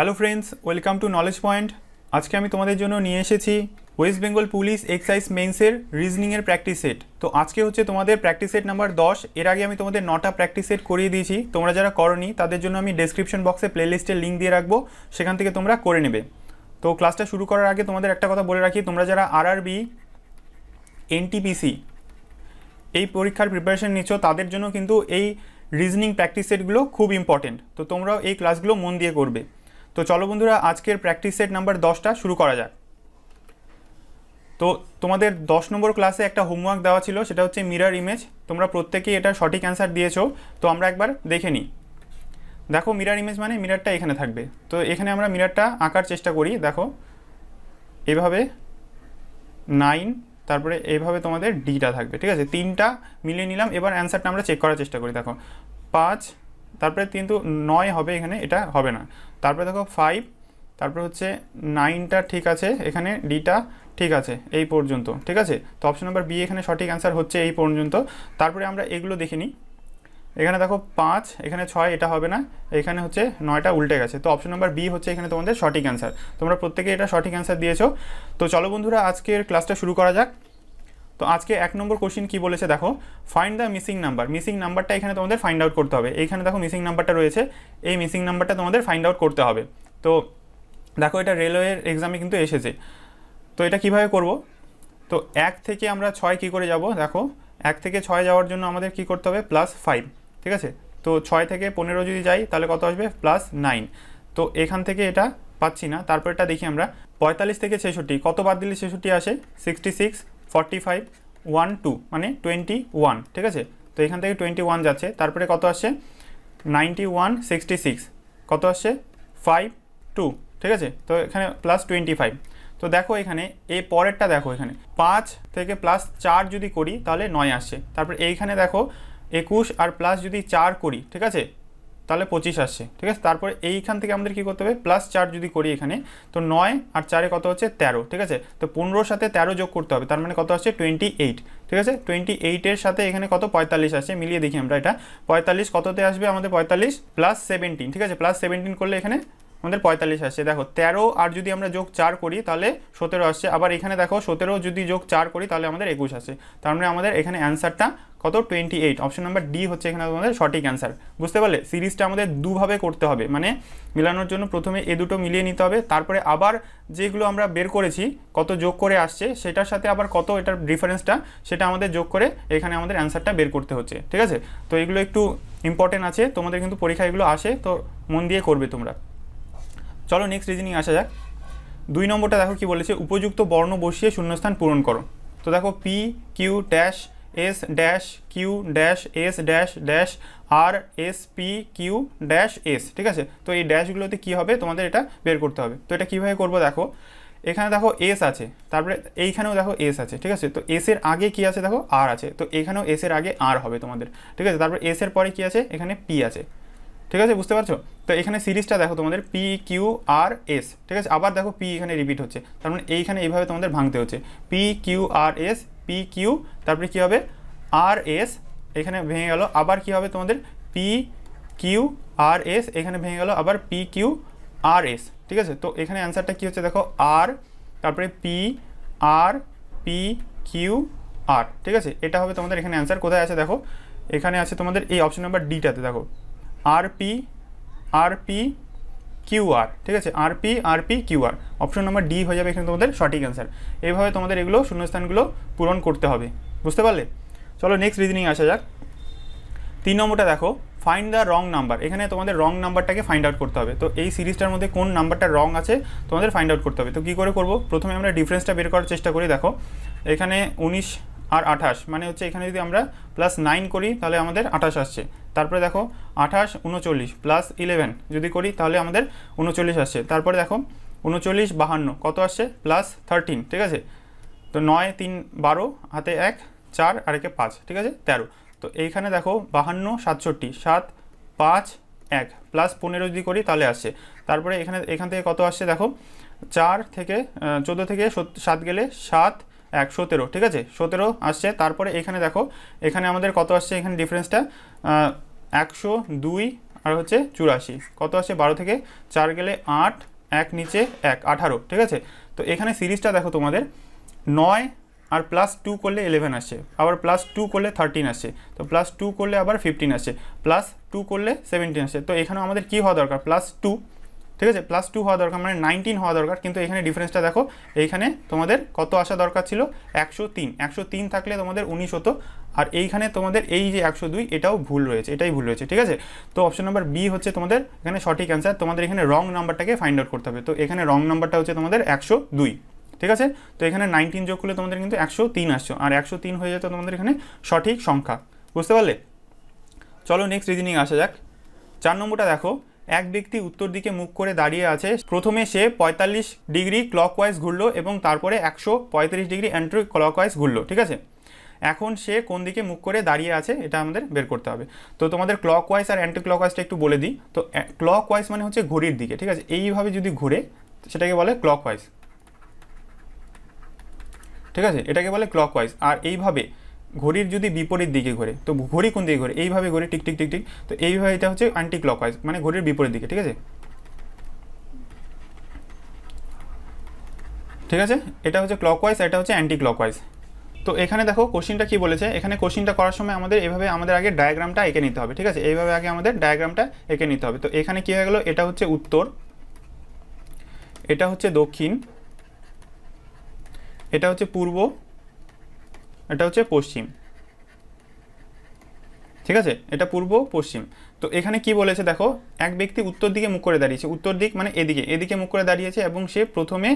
hello friends welcome to knowledge point আজকে আমি তোমাদের জন্য নিয়ে এসেছি ওয়েস্ট বেঙ্গল পুলিশ এক্সাইজ মেন্সের রিজনিংয়ের প্র্যাকটিস সেট তো আজকে হচ্ছে তোমাদের প্র্যাকটিস সেট নাম্বার দশ এর আগে আমি তোমাদের নটা প্র্যাকটিস সেট করিয়ে দিয়েছি তোমরা যারা করনি তাদের জন্য আমি ডেসক্রিপশন বক্সে প্লেলিস্টের লিঙ্ক দিয়ে রাখবো সেখান থেকে তোমরা করে নেবে তো ক্লাসটা শুরু করার আগে তোমাদের একটা কথা বলে রাখি তোমরা যারা আর আরআরবি এনটিপিসি এই পরীক্ষার প্রিপারেশন নিচ্ছ তাদের জন্য কিন্তু এই রিজনিং প্র্যাকটিস সেটগুলো খুব ইম্পর্ট্যান্ট তো তোমরাও এই ক্লাসগুলো মন দিয়ে করবে তো চলো বন্ধুরা আজকের প্র্যাকটিস সেট নাম্বার দশটা শুরু করা যাক তো তোমাদের দশ নম্বর ক্লাসে একটা হোমওয়ার্ক দেওয়া ছিল সেটা হচ্ছে মিরার ইমেজ তোমরা প্রত্যেকেই এটা সঠিক অ্যান্সার দিয়েছো তো আমরা একবার দেখে নিই দেখো মিরার ইমেজ মানে মিরারটা এখানে থাকবে তো এখানে আমরা মিরারটা আঁকার চেষ্টা করি দেখো এভাবে নাইন তারপরে এভাবে তোমাদের ডিটা থাকবে ঠিক আছে তিনটা মিলিয়ে নিলাম এবার অ্যান্সারটা আমরা চেক করার চেষ্টা করি দেখো পাঁচ তারপরে কিন্তু নয় হবে এখানে এটা হবে না তারপরে দেখো ফাইভ তারপরে হচ্ছে নাইনটা ঠিক আছে এখানে ডিটা ঠিক আছে এই পর্যন্ত ঠিক আছে তো অপশন নাম্বার বি এখানে সঠিক অ্যান্সার হচ্ছে এই পর্যন্ত তারপরে আমরা এগুলো দেখে নিই এখানে দেখো পাঁচ এখানে ছয় এটা হবে না এখানে হচ্ছে নয়টা উল্টে গেছে তো অপশন নাম্বার বি হচ্ছে এখানে তোমাদের সঠিক অ্যান্সার তোমরা প্রত্যেকে এটা সঠিক অ্যান্সার দিয়েছো তো চলো বন্ধুরা আজকের ক্লাসটা শুরু করা যাক তো আজকে এক নম্বর কোশ্চিন কি বলেছে দেখো find the missing number missing নাম্বারটা এখানে তোমাদের ফাইন্ড আউট করতে হবে এইখানে দেখো মিসিং নাম্বারটা রয়েছে এই মিসিং নাম্বারটা তোমাদের ফাইন্ড আউট করতে হবে তো দেখো এটা রেলওয়ের এক্সামে কিন্তু এসেছে তো এটা কিভাবে করব তো এক থেকে আমরা ছয় কি করে যাব দেখো এক থেকে ছয় যাওয়ার জন্য আমাদের কি করতে হবে প্লাস ফাইভ ঠিক আছে তো ছয় থেকে পনেরো যদি যাই তাহলে কত আসবে প্লাস নাইন তো এখান থেকে এটা পাচ্ছি না তারপর এটা দেখি আমরা পঁয়তাল্লিশ থেকে ছেষট্টি কত বাদ দিলে ছেষট্টি আসে sixty six forty five one two মানে টোয়েন্টি ওয়ান ঠিক আছে তো এখান থেকে টোয়েন্টি ওয়ান যাচ্ছে তারপরে কত আসে নাইনটি ওয়ান সিক্সটি সিক্স কত আসছে ফাইভ টু ঠিক আছে তো এখানে প্লাস টোয়েন্টি ফাইভ তো দেখো এখানে এই পরেরটা দেখো এখানে পাঁচ থেকে প্লাস চার যদি করি তাহলে নয় আসছে তারপর এইখানে দেখো একুশ আর প্লাস যদি চার করি ঠিক আছে তাহলে পঁচিশ আসছে ঠিক আছে তারপরে এইখান থেকে আমাদের কি করতে হবে প্লাস চার যদি করি এখানে তো নয় আর চারে কত হচ্ছে তেরো ঠিক আছে তো পনেরোর সাথে তেরো যোগ করতে হবে তার মানে কত আসছে টোয়েন্টি এইট ঠিক আছে টোয়েন্টি এইটের সাথে এখানে কত পঁয়তাল্লিশ আসছে মিলিয়ে দেখি আমরা এটা পঁয়তাল্লিশ কততে আসবে আমাদের পঁয়তাল্লিশ প্লাস সেভেন্টিন ঠিক আছে প্লাস সেভেন্টিন করলে এখানে আমাদের পঁয়তাল্লিশ আসছে দেখো তেরো আর যদি আমরা যোগ চার করি তাহলে সতেরো আসছে আবার এখানে দেখো সতেরো যদি যোগ চার করি তাহলে আমাদের একুশ আসে তার মানে আমাদের এখানে অ্যান্সারটা কত twenty eight option number D হচ্ছে এখানে তোমাদের সঠিক অ্যান্সার বুঝতে পারলে সিরিজটা আমাদের দুভাবে করতে হবে মানে মিলানোর জন্য প্রথমে এ দুটো মিলিয়ে নিতে হবে তারপরে আবার যেগুলো আমরা বের করেছি কত যোগ করে আসছে সেটার সাথে আবার কত এটার ডিফারেন্সটা সেটা আমাদের যোগ করে এখানে আমাদের অ্যান্সারটা বের করতে হচ্ছে ঠিক আছে তো এগুলো একটু ইম্পর্টেন্ট আছে তোমাদের কিন্তু পরীক্ষা এগুলো আসে তো মন দিয়ে করবে তোমরা চলো নেক্সট রিজনিং আসা যাক দুই নম্বরটা দেখো কি বলেছে উপযুক্ত বর্ণ বসিয়ে শূন্যস্থান পূরণ করো তো দেখো P Q dash S dash Q dash S dash dash R S P Q dash S ঠিক আছে তো এই ড্যাশগুলোতে কি হবে তোমাদের এটা বের করতে হবে তো এটা কীভাবে করবো দেখো এখানে দেখো এস আছে তারপরে এইখানেও দেখো এস আছে ঠিক আছে তো এসের আগে কি আছে দেখো আর আছে তো এখানেও এসের আগে আর হবে তোমাদের ঠিক আছে তারপরে এসের পরে কি আছে এখানে পি আছে ঠিক আছে বুঝতে পারছো তো এখানে সিরিজটা দেখো তোমাদের পি কিউ আর এস ঠিক আছে আবার দেখো পি এখানে রিপিট হচ্ছে তার মানে এইখানে এইভাবে তোমাদের ভাঙতে হচ্ছে P Q R S P Q তারপরে কী হবে আর এস এখানে ভেঙে গেল আবার কী হবে তোমাদের পি কিউ আর এস এখানে ভেঙে গেল আবার পি কিউ আর এস ঠিক আছে তো এখানে অ্যান্সারটা কী হচ্ছে দেখো আর তারপরে P R P Q R ঠিক আছে এটা হবে তোমাদের এখানে অ্যান্সার কোথায় আছে দেখো এখানে আছে তোমাদের এই অপশন নাম্বার ডিটাতে দেখো আরপি আরপি কিউআর ঠিক আছে R P R P Q R option number D হয়ে যাবে এখানে তোমাদের সঠিক অ্যান্সার এইভাবে তোমাদের এগুলো শূন্যস্থানগুলো পূরণ করতে হবে বুঝতে পারলে চলো নেক্সট রিজনিং আসা যাক তিন নম্বরটা দেখো ফাইন্ড দ্য রং নাম্বার এখানে তোমাদের রং নাম্বারটাকে ফাইন্ড আউট করতে হবে তো এই সিরিজটার মধ্যে কোন নাম্বারটা রং আছে তোমাদের ফাইন্ড আউট করতে হবে তো কী করে করবো প্রথমে আমরা ডিফারেন্সটা বের করার চেষ্টা করি দেখো এখানে উনিশ আর আঠাশ মানে হচ্ছে এখানে যদি আমরা প্লাস নাইন করি তাহলে আমাদের আঠাশ আসছে তারপরে দেখো আঠাশ উনচল্লিশ প্লাস ইলেভেন যদি করি তাহলে আমাদের উনচল্লিশ আসছে তারপরে দেখো উনচল্লিশ বাহান্ন কত আসছে প্লাস থার্টিন ঠিক আছে তো নয় তিন বারো হাতে এক চার আর একে পাঁচ ঠিক আছে তেরো তো এইখানে দেখো বাহান্ন সাতষট্টি সাত পাঁচ এক প্লাস পনেরো যদি করি তাহলে আসছে তারপরে এখানে এখান থেকে কত আসছে দেখো চার থেকে চোদ্দো থেকে সাত গেলে সাত এক সতেরো ঠিক আছে সতেরো আসছে তারপরে এখানে দেখো এখানে আমাদের কত আসছে এখানে ডিফারেন্সটা একশো দুই আর হচ্ছে চুরাশি কত আসছে বারো থেকে চার গেলে আট এক নিচে এক আঠারো ঠিক আছে তো এখানে সিরিজটা দেখো তোমাদের নয় আর প্লাস টু করলে ইলেভেন আসে আবার প্লাস টু করলে থার্টিন আসে তো প্লাস টু করলে আবার ফিফটিন আসে প্লাস টু করলে সেভেন্টিন আসে তো এখানেও আমাদের কী হওয়া দরকার প্লাস টু ঠিক আছে প্লাস টু হওয়া দরকার মানে নাইনটিন হওয়া দরকার কিন্তু এখানে ডিফারেন্সটা দেখো এইখানে তোমাদের কত আসা দরকার ছিল একশো তিন একশো তিন থাকলে তোমাদের উনিশ হতো আর এইখানে তোমাদের এই যে একশো দুই এটাও ভুল রয়েছে এটাই ভুল রয়েছে ঠিক আছে তো অপশন নাম্বার বি হচ্ছে তোমাদের এখানে সঠিক অ্যান্সার তোমাদের এখানে রং নাম্বারটাকে ফাইন্ড আউট করতে হবে তো এখানে রং নাম্বারটা হচ্ছে তোমাদের একশো দুই ঠিক আছে তো এখানে নাইনটিন যোগ করলে তোমাদের কিন্তু একশো তিন আসছো আর একশো তিন হয়ে যেত তোমাদের এখানে সঠিক সংখ্যা বুঝতে পারলে চলো নেক্সট রিজনিং আসা যাক চার নম্বরটা দেখো এক ব্যক্তি উত্তর দিকে মুখ করে দাঁড়িয়ে আছে প্রথমে সে পঁয়তাল্লিশ ডিগ্রি ক্লকওয়াইজ ঘুরলো এবং তারপরে একশো পঁয়ত্রিশ ডিগ্রি অ্যান্ট্রি ক্লকওয়াইজ ঘুরলো ঠিক আছে এখন সে কোন দিকে মুখ করে দাঁড়িয়ে আছে এটা আমাদের বের করতে হবে তো তোমাদের ক্লক ওয়াইজ আর অ্যান্টি ক্লক ওয়াইজটা একটু বলে দিই তো ক্লক ওয়াইজ মানে হচ্ছে ঘড়ির দিকে ঠিক আছে এইভাবে যদি ঘুরে সেটাকে বলে ক্লক ওয়াইজ ঠিক আছে এটাকে বলে ক্লক ওয়াইজ আর এইভাবে ঘড়ির যদি বিপরীত দিকে ঘোরে তো ঘড়ি কোন দিকে ঘোরে এইভাবে ঘোরে টিক টিক টিক টিক তো এইভাবে এটা হচ্ছে অ্যান্টি ক্লকওয়াইজ মানে ঘড়ির বিপরীত দিকে ঠিক আছে ঠিক আছে এটা হচ্ছে ক্লকওয়াইজ এটা হচ্ছে অ্যান্টি ক্লকওয়াইজ তো এখানে দেখো কোশ্চিনটা কি বলেছে এখানে কোশ্চিনটা করার সময় আমাদের এভাবে আমাদের আগে ডায়াগ্রামটা এঁকে নিতে হবে ঠিক আছে এইভাবে আগে আমাদের ডায়াগ্রামটা এঁকে নিতে হবে তো এখানে কী হয়ে গেলো এটা হচ্ছে উত্তর এটা হচ্ছে দক্ষিণ এটা হচ্ছে পূর্ব এটা হচ্ছে পশ্চিম ঠিক আছে এটা পূর্ব পশ্চিম তো এখানে কি বলেছে দেখো এক ব্যক্তি উত্তর দিকে মুখ করে দাঁড়িয়েছে উত্তর দিক মানে এদিকে এদিকে মুখ করে দাঁড়িয়েছে এবং সে প্রথমে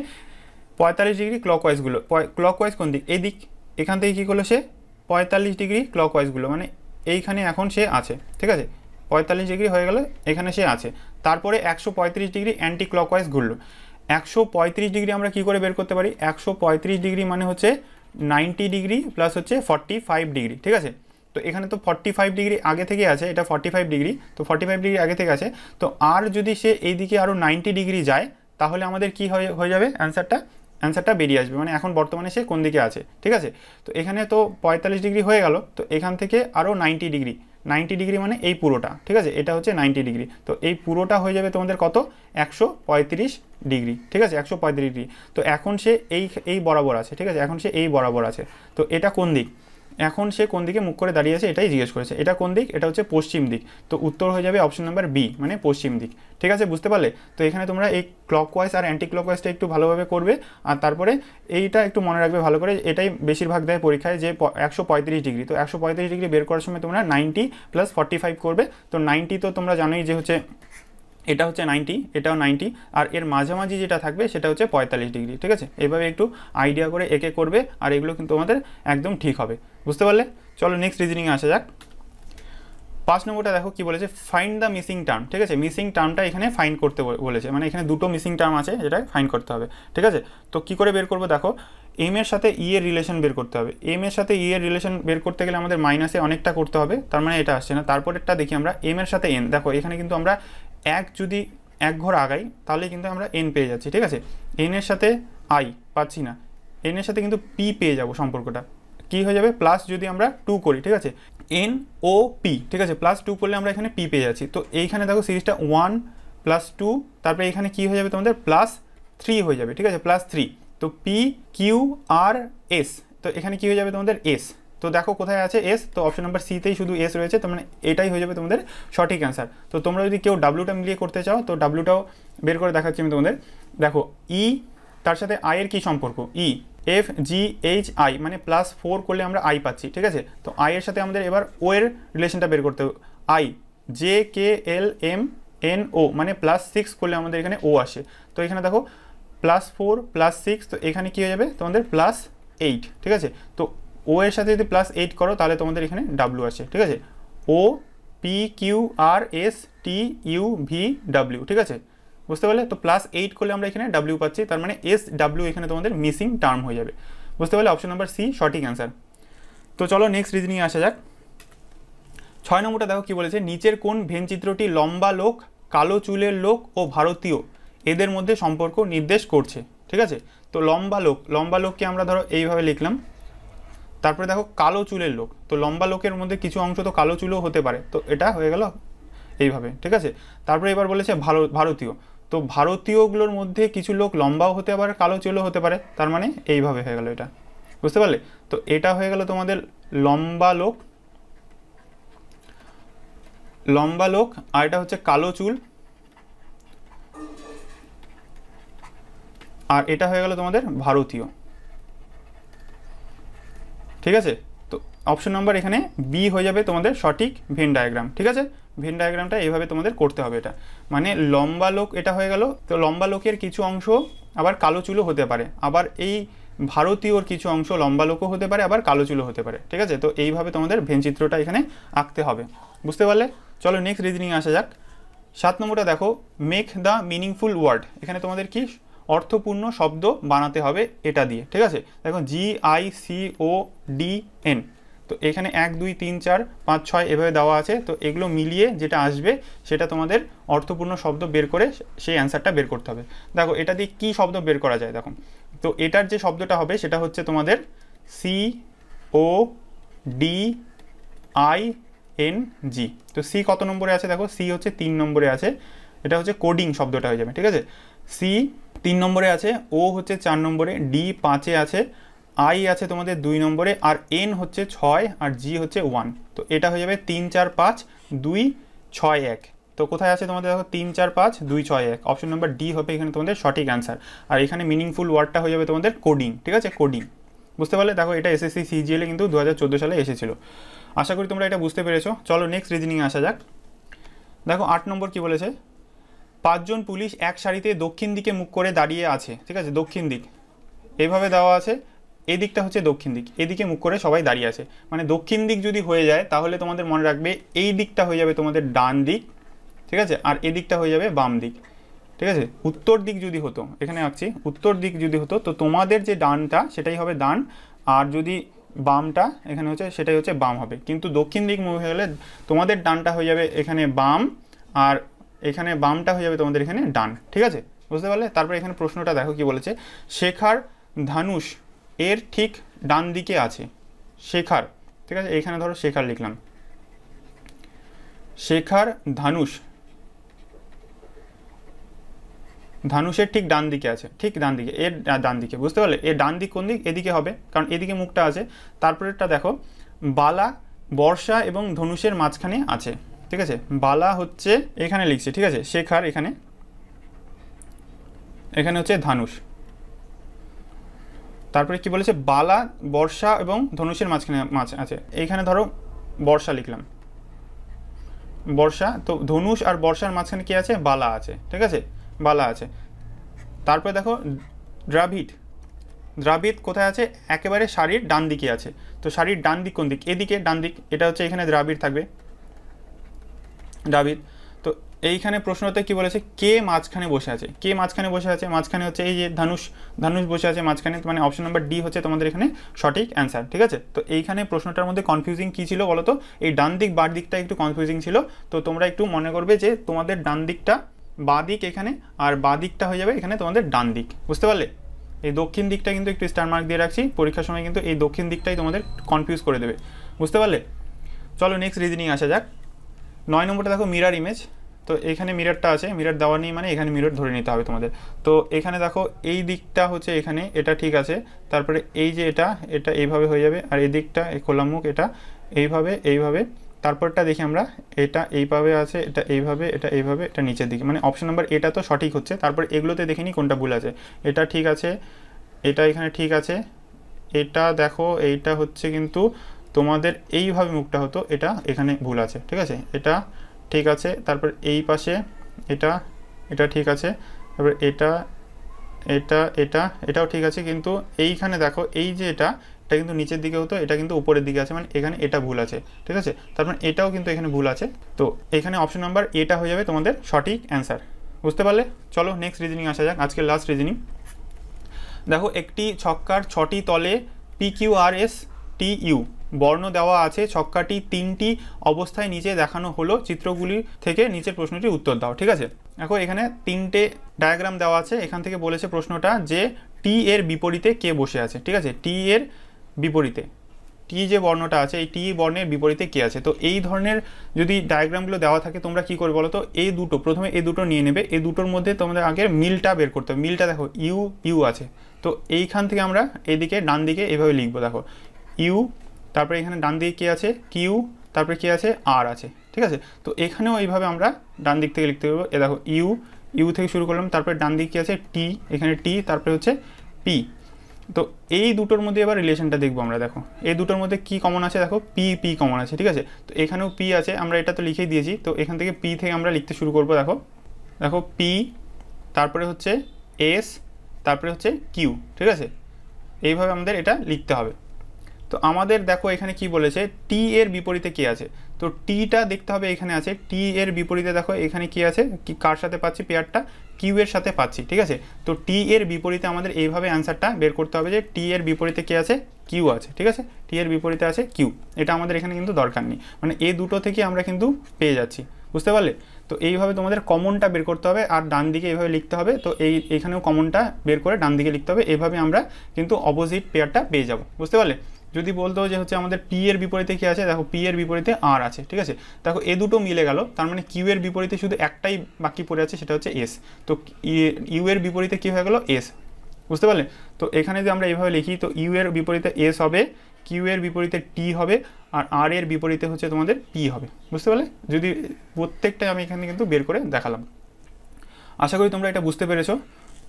পঁয়তাল্লিশ ডিগ্রি ক্লকওয়াইজগুলো ক্লকওয়াইজ কোন দিক এদিক এখান থেকে কী করলো সে পঁয়তাল্লিশ ডিগ্রি ক্লকওয়াইজগুলো মানে এইখানে এখন সে আছে ঠিক আছে পঁয়তাল্লিশ ডিগ্রি হয়ে গেলে এখানে সে আছে তারপরে একশো পঁয়ত্রিশ ডিগ্রি অ্যান্টি ক্লকওয়াইজ ঘুরলো একশো পঁয়ত্রিশ ডিগ্রি আমরা কি করে বের করতে পারি একশো পঁয়ত্রিশ ডিগ্রি মানে হচ্ছে নাইনটি ডিগ্রি প্লাস হচ্ছে ফর্টি ফাইভ ডিগ্রি ঠিক আছে তো এখানে তো ফর্টি ফাইভ ডিগ্রি আগে থেকে আছে এটা ফর্টি ফাইভ ডিগ্রি তো ফর্টি ফাইভ ডিগ্রি আগে থেকে আছে তো আর যদি সে এইদিকে আরও নাইনটি ডিগ্রি যায় তাহলে আমাদের কি হয়ে হয়ে যাবে অ্যান্সারটা অ্যান্সারটা বেরিয়ে আসবে মানে এখন বর্তমানে সে কোন দিকে আছে ঠিক আছে তো এখানে তো পঁয়তাল্লিশ ডিগ্রি হয়ে গেল তো এখান থেকে আরও নাইনটি ডিগ্রি নাইনটি ডিগ্রি মানে এই পুরোটা ঠিক আছে এটা হচ্ছে নাইনটি ডিগ্রি তো এই পুরোটা হয়ে যাবে তোমাদের কত একশো ডিগ্রি ঠিক আছে একশো ডিগ্রি তো এখন সে এই এই বরাবর আছে ঠিক আছে এখন সে এই বরাবর আছে তো এটা কোন দিক এখন সে কোন দিকে মুখ করে দাঁড়িয়ে আছে এটাই জিজ্ঞেস করেছে এটা কোন দিক এটা হচ্ছে পশ্চিম দিক তো উত্তর হয়ে যাবে অপশন নাম্বার বি মানে পশ্চিম দিক ঠিক আছে বুঝতে পারলে তো এখানে তোমরা এই ক্লক ওয়াইজ আর অ্যান্টি ক্লক ওয়াইজটা একটু ভালোভাবে করবে আর তারপরে এইটা একটু মনে রাখবে ভালো করে এটাই বেশিরভাগ দেয় পরীক্ষায় যে একশো ডিগ্রি তো একশো ডিগ্রি বের করার সময় তোমরা নাইনটি প্লাস ফর্টি করবে তো নাইনটি তো তোমরা জানোই যে হচ্ছে এটা হচ্ছে নাইনটি এটাও নাইনটি আর এর মাঝামাঝি যেটা থাকবে সেটা হচ্ছে পঁয়তাল্লিশ ডিগ্রি ঠিক আছে এভাবে একটু আইডিয়া করে একে করবে আর এগুলো কিন্তু আমাদের একদম ঠিক হবে বুঝতে পারলে চলো নেক্সট রিজনিংয়ে আসা যাক পাঁচ নম্বরটা দেখো কি বলেছে ফাইন্ড দ্য মিসিং টার্ম ঠিক আছে মিসিং টার্মটা এখানে ফাইন্ড করতে বলেছে মানে এখানে দুটো মিসিং টার্ম আছে যেটা ফাইন্ড করতে হবে ঠিক আছে তো কি করে বের করবো দেখো এম এর সাথে ই e এর রিলেশন বের করতে হবে এম এর সাথে ই e এর রিলেশন বের করতে গেলে আমাদের মাইনাসে অনেকটা করতে হবে তার মানে এটা আসছে না তারপরেরটা দেখি আমরা এম এর সাথে এন দেখো এখানে কিন্তু আমরা এক যদি এক ঘর আগাই তাহলে কিন্তু আমরা এন পেয়ে যাচ্ছি ঠিক আছে এনের সাথে আই পাচ্ছি না এনের সাথে কিন্তু পি পেয়ে যাব সম্পর্কটা কি হয়ে যাবে প্লাস যদি আমরা টু করি ঠিক আছে এন ও পি ঠিক আছে প্লাস টু করলে আমরা এখানে পি পেয়ে যাচ্ছি তো এইখানে দেখো সিরিজটা ওয়ান প্লাস টু তারপরে এখানে কি হয়ে যাবে তোমাদের প্লাস থ্রি হয়ে যাবে ঠিক আছে প্লাস থ্রি তো পি কিউ আর এস তো এখানে কি হয়ে যাবে তোমাদের এস তো দেখো কোথায় আছে এস তো অপশন নাম্বার সিতেই শুধু এস রয়েছে তো মানে এটাই হয়ে যাবে তোমাদের সঠিক অ্যান্সার তো তোমরা যদি কেউ ডাব্লুটা মিলিয়ে করতে চাও তো ডাব্লুটাও বের করে দেখাচ্ছি আমি তোমাদের দেখো ই e, তার সাথে এর কি সম্পর্ক E F G H I মানে প্লাস ফোর করলে আমরা আই পাচ্ছি ঠিক আছে তো আইয়ের সাথে আমাদের এবার ও এর রিলেশনটা বের করতে I J K L M N O মানে প্লাস সিক্স করলে আমাদের এখানে ও আসে তো এখানে দেখো প্লাস ফোর প্লাস সিক্স তো এখানে কী হয়ে যাবে তোমাদের প্লাস এইট ঠিক আছে তো ও এর সাথে যদি প্লাস এইট করো তাহলে তোমাদের এখানে ডাব্লু আছে ঠিক আছে O P Q R S T U V W ঠিক আছে বুঝতে পারলে তো প্লাস এইট করলে আমরা এখানে ডাব্লিউ পাচ্ছি তার মানে এস ডাব্লিউ এখানে তোমাদের মিসিং টার্ম হয়ে যাবে বুঝতে পারলে অপশন নাম্বার সি সঠিক অ্যান্সার তো চলো নেক্সট রিজনিংয়ে আসা যাক ছয় নম্বরটা দেখো কী বলেছে নিচের কোন ভেনচিত্রটি লম্বা লোক কালো চুলের লোক ও ভারতীয় এদের মধ্যে সম্পর্ক নির্দেশ করছে ঠিক আছে তো লম্বা লোক লম্বা লোককে আমরা ধরো এইভাবে লিখলাম তারপরে দেখো কালো চুলের লোক তো লম্বা লোকের মধ্যে কিছু অংশ তো কালো চুলও হতে পারে তো এটা হয়ে গেল এইভাবে ঠিক আছে তারপরে এবার বলেছে ভালো ভারতীয় তো ভারতীয়গুলোর মধ্যে কিছু লোক লম্বাও হতে পারে কালো চুলও হতে পারে তার মানে এইভাবে হয়ে গেল এটা বুঝতে পারলে তো এটা হয়ে গেল তোমাদের লম্বা লোক লম্বা লোক আর এটা হচ্ছে কালো চুল আর এটা হয়ে গেল তোমাদের ভারতীয় ঠিক আছে তো অপশন নাম্বার এখানে বি হয়ে যাবে তোমাদের সঠিক ভেন ডায়াগ্রাম ঠিক আছে ভেন ডায়াগ্রামটা এইভাবে তোমাদের করতে হবে এটা মানে লম্বা লোক এটা হয়ে গেল তো লম্বা লোকের কিছু অংশ আবার কালো চুলো হতে পারে আবার এই ভারতীয়র কিছু অংশ লম্বা লোকও হতে পারে আবার কালো চুলো হতে পারে ঠিক আছে তো এইভাবে তোমাদের ভেন চিত্রটা এখানে আঁকতে হবে বুঝতে পারলে চলো নেক্সট রিজনিং আসা যাক সাত নম্বরটা দেখো মেক দ্য মিনিংফুল ওয়ার্ড এখানে তোমাদের কি অর্থপূর্ণ শব্দ বানাতে হবে এটা দিয়ে ঠিক আছে দেখো G I C O D N তো এখানে এক দুই তিন চার পাঁচ ছয় এভাবে দেওয়া আছে তো এগুলো মিলিয়ে যেটা আসবে সেটা তোমাদের অর্থপূর্ণ শব্দ বের করে সেই অ্যান্সারটা বের করতে হবে দেখো এটা দিয়ে কী শব্দ বের করা যায় দেখো তো এটার যে শব্দটা হবে সেটা হচ্ছে তোমাদের C O D I N G তো সি কত নম্বরে আছে দেখো সি হচ্ছে তিন নম্বরে আছে এটা হচ্ছে কোডিং শব্দটা হয়ে যাবে ঠিক আছে সি তিন নম্বরে আছে ও হচ্ছে চার নম্বরে ডি পাঁচে আছে আই আছে তোমাদের দুই নম্বরে আর এন হচ্ছে ছয় আর জি হচ্ছে ওয়ান তো এটা হয়ে যাবে তিন চার পাঁচ দুই ছয় এক তো কোথায় আছে তোমাদের দেখো তিন চার পাঁচ দুই ছয় এক অপশন নম্বর ডি হবে এখানে তোমাদের সঠিক অ্যান্সার আর এখানে মিনিংফুল ওয়ার্ডটা হয়ে যাবে তোমাদের কোডিং ঠিক আছে কোডিং বুঝতে পারলে দেখো এটা এসএসসি সিজিএলে কিন্তু দু হাজার সালে এসেছিল আশা করি তোমরা এটা বুঝতে পেরেছো চলো নেক্সট রিজনিংয়ে আসা যাক দেখো আট নম্বর কি বলেছে পাঁচজন পুলিশ এক সারিতে দক্ষিণ দিকে মুখ করে দাঁড়িয়ে আছে ঠিক আছে দক্ষিণ দিক এভাবে দেওয়া আছে এই দিকটা হচ্ছে দক্ষিণ দিক এদিকে মুখ করে সবাই দাঁড়িয়ে আছে মানে দক্ষিণ দিক যদি হয়ে যায় তাহলে তোমাদের মনে রাখবে এই দিকটা হয়ে যাবে তোমাদের ডান দিক ঠিক আছে আর এদিকটা হয়ে যাবে বাম দিক ঠিক আছে উত্তর দিক যদি হতো এখানে আঁকছি উত্তর দিক যদি হতো তো তোমাদের যে ডানটা সেটাই হবে ডান আর যদি বামটা এখানে হচ্ছে সেটাই হচ্ছে বাম হবে কিন্তু দক্ষিণ দিক মুখ হয়ে গেলে তোমাদের ডানটা হয়ে যাবে এখানে বাম আর এখানে বামটা হয়ে যাবে তোমাদের এখানে ডান ঠিক আছে বুঝতে পারলে তারপরে এখানে প্রশ্নটা দেখো কি বলেছে শেখার ধানুষ এর ঠিক ডান দিকে আছে শেখার ঠিক আছে এখানে ধরো শেখার লিখলাম শেখার ধানুষ ধানুষের ঠিক ডান দিকে আছে ঠিক ডান দিকে এর ডান দিকে বুঝতে পারলে এর ডান দিক কোন দিক এদিকে হবে কারণ এদিকে মুখটা আছে তারপরেরটা দেখো বালা বর্ষা এবং ধনুষের মাঝখানে আছে ঠিক আছে বালা হচ্ছে এখানে লিখছে ঠিক আছে শেখার এখানে এখানে হচ্ছে ধানুষ তারপরে কি বলেছে বালা বর্ষা এবং ধনুষের মাঝখানে মাছ আছে এইখানে ধরো বর্ষা লিখলাম বর্ষা তো ধনুষ আর বর্ষার মাঝখানে কি আছে বালা আছে ঠিক আছে বালা আছে তারপরে দেখো দ্রাভিড দ্রাবিড কোথায় আছে একেবারে শাড়ির ডান দিকে আছে তো শাড়ির ডান দিক কোন দিক এদিকে ডান দিক এটা হচ্ছে এখানে দ্রাবিড থাকবে ডাবির তো এইখানে হতে কী বলেছে কে মাঝখানে বসে আছে কে মাঝখানে বসে আছে মাঝখানে হচ্ছে এই যে ধানুষ ধানুষ বসে আছে মাঝখানে মানে অপশন নাম্বার ডি হচ্ছে তোমাদের এখানে সঠিক অ্যান্সার ঠিক আছে তো এইখানে প্রশ্নটার মধ্যে কনফিউজিং কী ছিল বলো তো এই ডান দিক বার দিকটা একটু কনফিউজিং ছিল তো তোমরা একটু মনে করবে যে তোমাদের ডান দিকটা বা দিক এখানে আর বা দিকটা হয়ে যাবে এখানে তোমাদের ডান দিক বুঝতে পারলে এই দক্ষিণ দিকটা কিন্তু একটু স্টার মার্ক দিয়ে রাখছি পরীক্ষার সময় কিন্তু এই দক্ষিণ দিকটাই তোমাদের কনফিউজ করে দেবে বুঝতে পারলে চলো নেক্সট রিজনিং আসা যাক নয় নম্বরটা দেখো মিরার ইমেজ তো এখানে মিরারটা আছে মিরার দেওয়া নেই মানে এখানে মিরার ধরে নিতে হবে তোমাদের তো এখানে দেখো এই দিকটা হচ্ছে এখানে এটা ঠিক আছে তারপরে এই যে এটা এটা এইভাবে হয়ে যাবে আর এই দিকটা এই খোলা মুখ এটা এইভাবে এইভাবে তারপরটা দেখি আমরা এটা এইভাবে আছে এটা এইভাবে এটা এইভাবে এটা নিচের দিকে মানে অপশন নাম্বার এটা তো সঠিক হচ্ছে তারপর এগুলোতে দেখিনি কোনটা ভুল আছে এটা ঠিক আছে এটা এখানে ঠিক আছে এটা দেখো এইটা হচ্ছে কিন্তু তোমাদের এইভাবে মুখটা হতো এটা এখানে ভুল আছে ঠিক আছে এটা ঠিক আছে তারপর এই পাশে এটা এটা ঠিক আছে তারপর এটা এটা এটা এটাও ঠিক আছে কিন্তু এইখানে দেখো এই যে এটা এটা কিন্তু নিচের দিকে হতো এটা কিন্তু উপরের দিকে আছে মানে এখানে এটা ভুল আছে ঠিক আছে তারপর এটাও কিন্তু এখানে ভুল আছে তো এখানে অপশন নাম্বার এটা হয়ে যাবে তোমাদের সঠিক অ্যান্সার বুঝতে পারলে চলো নেক্সট রিজনিং আসা যাক আজকের লাস্ট রিজনিং দেখো একটি ছক্কার ছটি তলে P Q R S T U বর্ণ দেওয়া আছে ছক্কাটি তিনটি অবস্থায় নিচে দেখানো হলো চিত্রগুলি থেকে নিচের প্রশ্নটির উত্তর দাও ঠিক আছে এখন এখানে তিনটে ডায়াগ্রাম দেওয়া আছে এখান থেকে বলেছে প্রশ্নটা যে টি এর বিপরীতে কে বসে আছে ঠিক আছে টি এর বিপরীতে টি যে বর্ণটা আছে এই টি বর্ণের বিপরীতে কে আছে তো এই ধরনের যদি ডায়াগ্রামগুলো দেওয়া থাকে তোমরা কী করবে বলো তো এই দুটো প্রথমে এই দুটো নিয়ে নেবে এই দুটোর মধ্যে তোমাদের আগে মিলটা বের করতে হবে মিলটা দেখো ইউ ইউ আছে তো এইখান থেকে আমরা এদিকে ডান দিকে এভাবে লিখবো দেখো ইউ তারপরে এখানে ডান দিকে কী আছে কিউ তারপরে কী আছে আর আছে ঠিক আছে তো এখানেও এইভাবে আমরা ডান দিক থেকে লিখতে পারবো এ দেখো ইউ ইউ থেকে শুরু করলাম তারপরে ডান দিক কী আছে টি এখানে টি তারপরে হচ্ছে পি তো এই দুটোর মধ্যে এবার রিলেশনটা দেখবো আমরা দেখো এই দুটোর মধ্যে কি কমন আছে দেখো পি পি কমন আছে ঠিক আছে তো এখানেও পি আছে আমরা এটা তো লিখেই দিয়েছি তো এখান থেকে পি থেকে আমরা লিখতে শুরু করবো দেখো দেখো পি তারপরে হচ্ছে এস তারপরে হচ্ছে কিউ ঠিক আছে এইভাবে আমাদের এটা লিখতে হবে তো আমাদের দেখো এখানে কি বলেছে টি এর বিপরীতে কি আছে তো টিটা দেখতে হবে এখানে আছে টি এর বিপরীতে দেখো এখানে কি আছে কি কার সাথে পাচ্ছি পেয়ারটা কিউ এর সাথে পাচ্ছি ঠিক আছে তো টি এর বিপরীতে আমাদের এইভাবে অ্যান্সারটা বের করতে হবে যে টি এর বিপরীতে কি আছে কিউ আছে ঠিক আছে টি এর বিপরীতে আছে কিউ এটা আমাদের এখানে কিন্তু দরকার নেই মানে এ দুটো থেকে আমরা কিন্তু পেয়ে যাচ্ছি বুঝতে পারলে তো এইভাবে তোমাদের কমনটা বের করতে হবে আর ডান দিকে এইভাবে লিখতে হবে তো এই এখানেও কমনটা বের করে ডান দিকে লিখতে হবে এভাবে আমরা কিন্তু অপোজিট পেয়ারটা পেয়ে যাব বুঝতে পারলে যদি বলতো যে হচ্ছে আমাদের পি এর বিপরীতে কী আছে দেখো পি এর বিপরীতে আর আছে ঠিক আছে দেখো এ দুটো মিলে গেল তার মানে কিউ এর বিপরীতে শুধু একটাই বাকি পড়ে আছে সেটা হচ্ছে এস তো ইউ এর বিপরীতে কী হয়ে গেল এস বুঝতে পারলে তো এখানে যদি আমরা এইভাবে লিখি তো ইউ এর বিপরীতে এস হবে কিউ এর বিপরীতে টি হবে আর আর এর বিপরীতে হচ্ছে তোমাদের পি হবে বুঝতে পারলে যদি প্রত্যেকটাই আমি এখানে কিন্তু বের করে দেখালাম আশা করি তোমরা এটা বুঝতে পেরেছো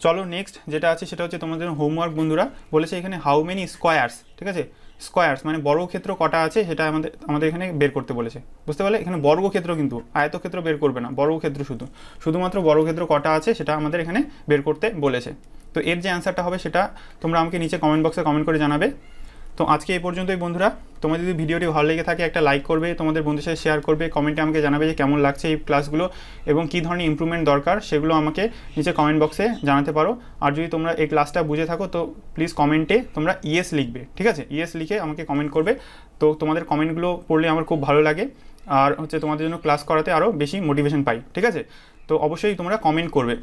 চলো নেক্সট যেটা আছে সেটা হচ্ছে তোমাদের হোমওয়ার্ক বন্ধুরা বলেছে এখানে হাউ মেনি স্কোয়ার্স ঠিক আছে স্কোয়ার্স মানে বর্গক্ষেত্র কটা আছে সেটা আমাদের আমাদের এখানে বের করতে বলেছে বুঝতে পারলে এখানে বর্গক্ষেত্র কিন্তু আয়তক্ষেত্র বের করবে না বর্গক্ষেত্র শুধু শুধুমাত্র বর্গক্ষেত্র কটা আছে সেটা আমাদের এখানে বের করতে বলেছে তো এর যে অ্যান্সারটা হবে সেটা তোমরা আমাকে নিচে কমেন্ট বক্সে কমেন্ট করে জানাবে তো আজকে এই পর্যন্তই বন্ধুরা তোমার যদি ভিডিওটি ভালো লেগে থাকে একটা লাইক করবে তোমাদের বন্ধুদের সাথে শেয়ার করবে কমেন্টে আমাকে জানাবে যে কেমন লাগছে এই ক্লাসগুলো এবং কী ধরনের ইম্প্রুভমেন্ট দরকার সেগুলো আমাকে নিচে কমেন্ট বক্সে জানাতে পারো আর যদি তোমরা এই ক্লাসটা বুঝে থাকো তো প্লিজ কমেন্টে তোমরা ইয়েস লিখবে ঠিক আছে ইয়েস লিখে আমাকে কমেন্ট করবে তো তোমাদের কমেন্টগুলো পড়লে আমার খুব ভালো লাগে আর হচ্ছে তোমাদের জন্য ক্লাস করাতে আরও বেশি মোটিভেশন পাই ঠিক আছে তো অবশ্যই তোমরা কমেন্ট করবে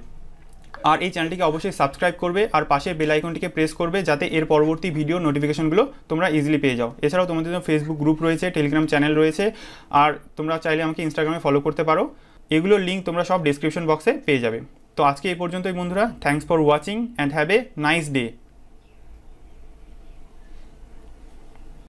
আর এই চ্যানেলটিকে অবশ্যই সাবস্ক্রাইব করবে আর পাশে বেল আইকনটিকে প্রেস করবে যাতে এর পরবর্তী ভিডিও নোটিফিকেশনগুলো তোমরা ইজিলি পেয়ে যাও এছাড়াও তোমাদের জন্য ফেসবুক গ্রুপ রয়েছে টেলিগ্রাম চ্যানেল রয়েছে আর তোমরা চাইলে আমাকে ইনস্টাগ্রামে ফলো করতে পারো এগুলোর লিঙ্ক তোমরা সব ডিসক্রিপশন বক্সে পেয়ে যাবে তো আজকে এই পর্যন্তই বন্ধুরা thanks for watching and have a nice day